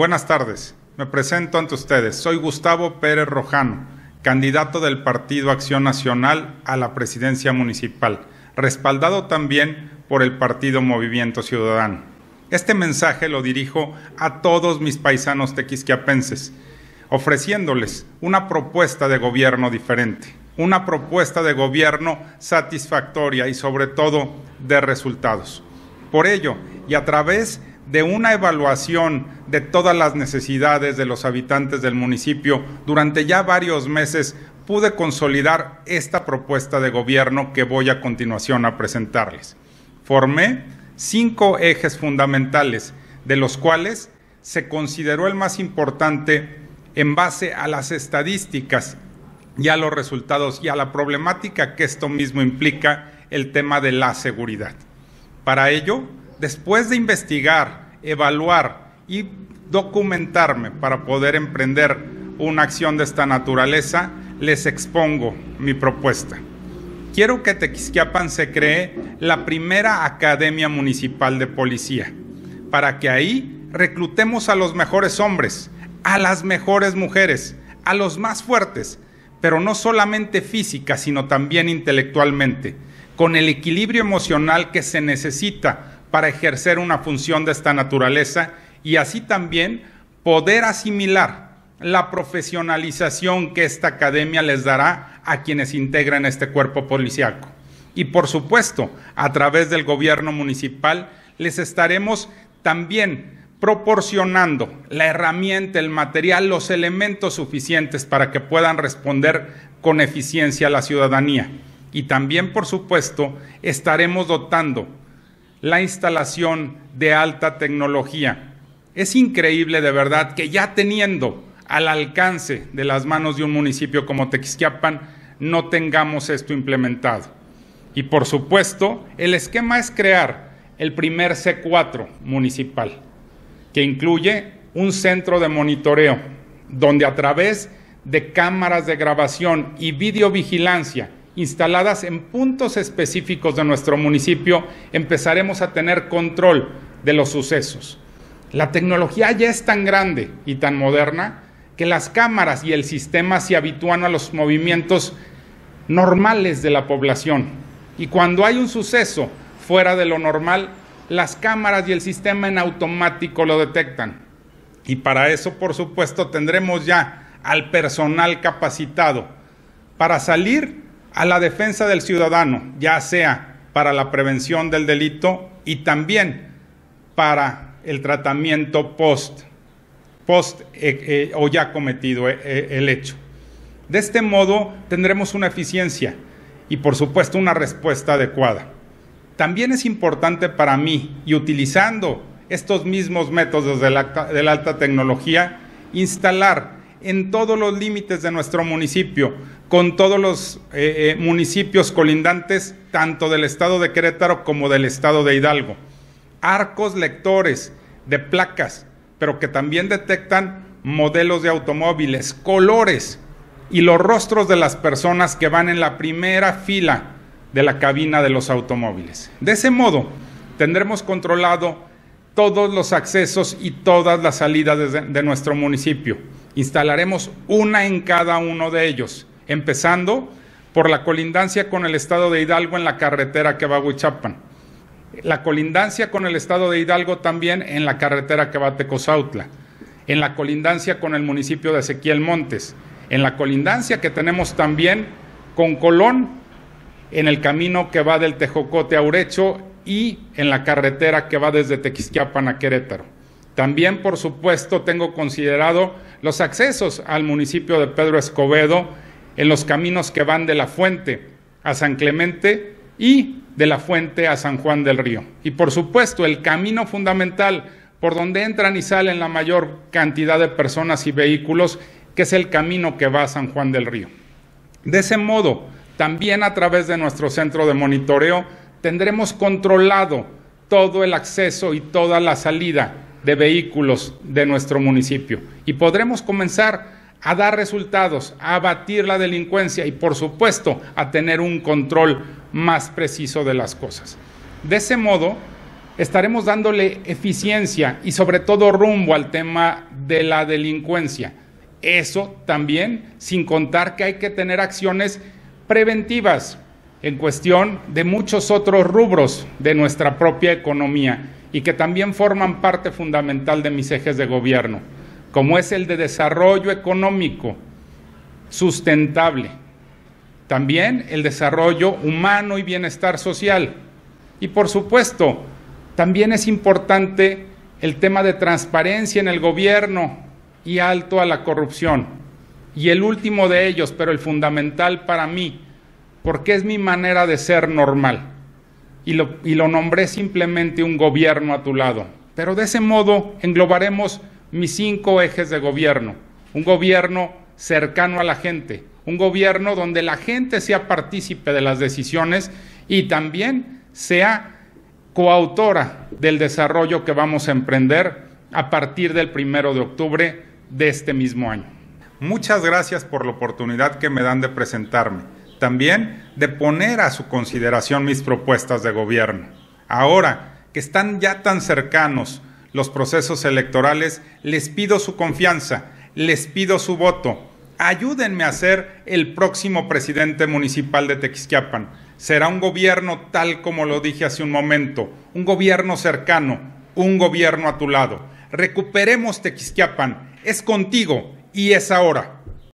Buenas tardes. Me presento ante ustedes. Soy Gustavo Pérez Rojano, candidato del Partido Acción Nacional a la presidencia municipal, respaldado también por el Partido Movimiento Ciudadano. Este mensaje lo dirijo a todos mis paisanos tequisquiapenses, ofreciéndoles una propuesta de gobierno diferente, una propuesta de gobierno satisfactoria y sobre todo de resultados. Por ello, y a través de de una evaluación de todas las necesidades de los habitantes del municipio durante ya varios meses, pude consolidar esta propuesta de gobierno que voy a continuación a presentarles. Formé cinco ejes fundamentales, de los cuales se consideró el más importante en base a las estadísticas y a los resultados y a la problemática que esto mismo implica el tema de la seguridad. Para ello, después de investigar, evaluar y documentarme para poder emprender una acción de esta naturaleza, les expongo mi propuesta. Quiero que Tequisquiapan se cree la primera Academia Municipal de Policía, para que ahí reclutemos a los mejores hombres, a las mejores mujeres, a los más fuertes, pero no solamente física, sino también intelectualmente, con el equilibrio emocional que se necesita para ejercer una función de esta naturaleza y así también poder asimilar la profesionalización que esta academia les dará a quienes integran este cuerpo policiaco. Y por supuesto, a través del gobierno municipal les estaremos también proporcionando la herramienta, el material, los elementos suficientes para que puedan responder con eficiencia a la ciudadanía. Y también, por supuesto, estaremos dotando la instalación de alta tecnología. Es increíble de verdad que ya teniendo al alcance de las manos de un municipio como Texquiapan, no tengamos esto implementado. Y por supuesto, el esquema es crear el primer C4 municipal, que incluye un centro de monitoreo, donde a través de cámaras de grabación y videovigilancia instaladas en puntos específicos de nuestro municipio, empezaremos a tener control de los sucesos. La tecnología ya es tan grande y tan moderna que las cámaras y el sistema se habitúan a los movimientos normales de la población. Y cuando hay un suceso fuera de lo normal, las cámaras y el sistema en automático lo detectan. Y para eso, por supuesto, tendremos ya al personal capacitado para salir a la defensa del ciudadano, ya sea para la prevención del delito y también para el tratamiento post, post eh, eh, o ya cometido eh, el hecho. De este modo tendremos una eficiencia y por supuesto una respuesta adecuada. También es importante para mí, y utilizando estos mismos métodos de la, de la alta tecnología, instalar en todos los límites de nuestro municipio, con todos los eh, eh, municipios colindantes, tanto del estado de Querétaro como del estado de Hidalgo. Arcos lectores de placas, pero que también detectan modelos de automóviles, colores y los rostros de las personas que van en la primera fila de la cabina de los automóviles. De ese modo, tendremos controlado todos los accesos y todas las salidas de nuestro municipio. Instalaremos una en cada uno de ellos, empezando por la colindancia con el estado de Hidalgo en la carretera que va a Huichapan. La colindancia con el estado de Hidalgo también en la carretera que va a Tecozautla. En la colindancia con el municipio de Ezequiel Montes. En la colindancia que tenemos también con Colón en el camino que va del Tejocote a Urecho y en la carretera que va desde Tequisquiapan a Querétaro. También, por supuesto, tengo considerado los accesos al municipio de Pedro Escobedo en los caminos que van de la fuente a San Clemente y de la fuente a San Juan del Río. Y por supuesto, el camino fundamental por donde entran y salen la mayor cantidad de personas y vehículos, que es el camino que va a San Juan del Río. De ese modo, también a través de nuestro centro de monitoreo, tendremos controlado todo el acceso y toda la salida de vehículos de nuestro municipio y podremos comenzar a dar resultados, a abatir la delincuencia y por supuesto a tener un control más preciso de las cosas. De ese modo, estaremos dándole eficiencia y sobre todo rumbo al tema de la delincuencia. Eso también sin contar que hay que tener acciones preventivas en cuestión de muchos otros rubros de nuestra propia economía y que también forman parte fundamental de mis ejes de gobierno, como es el de desarrollo económico sustentable, también el desarrollo humano y bienestar social. Y por supuesto, también es importante el tema de transparencia en el gobierno y alto a la corrupción. Y el último de ellos, pero el fundamental para mí, porque es mi manera de ser normal. Y lo, nombré simplemente un gobierno a tu lado. Pero de ese modo englobaremos mis cinco ejes de gobierno. Un gobierno cercano a la gente, un gobierno donde la gente sea partícipe de las decisiones y también sea coautora del desarrollo que vamos a emprender a partir del primero de octubre de este mismo año. Muchas gracias por la oportunidad que me dan de presentarme también de poner a su consideración mis propuestas de gobierno. Ahora que están ya tan cercanos los procesos electorales, les pido su confianza, les pido su voto. Ayúdenme a ser el próximo presidente municipal de Tequisquiapan. Será un gobierno tal como lo dije hace un momento, un gobierno cercano, un gobierno a tu lado. Recuperemos Tequisquiapan. Es contigo y es ahora.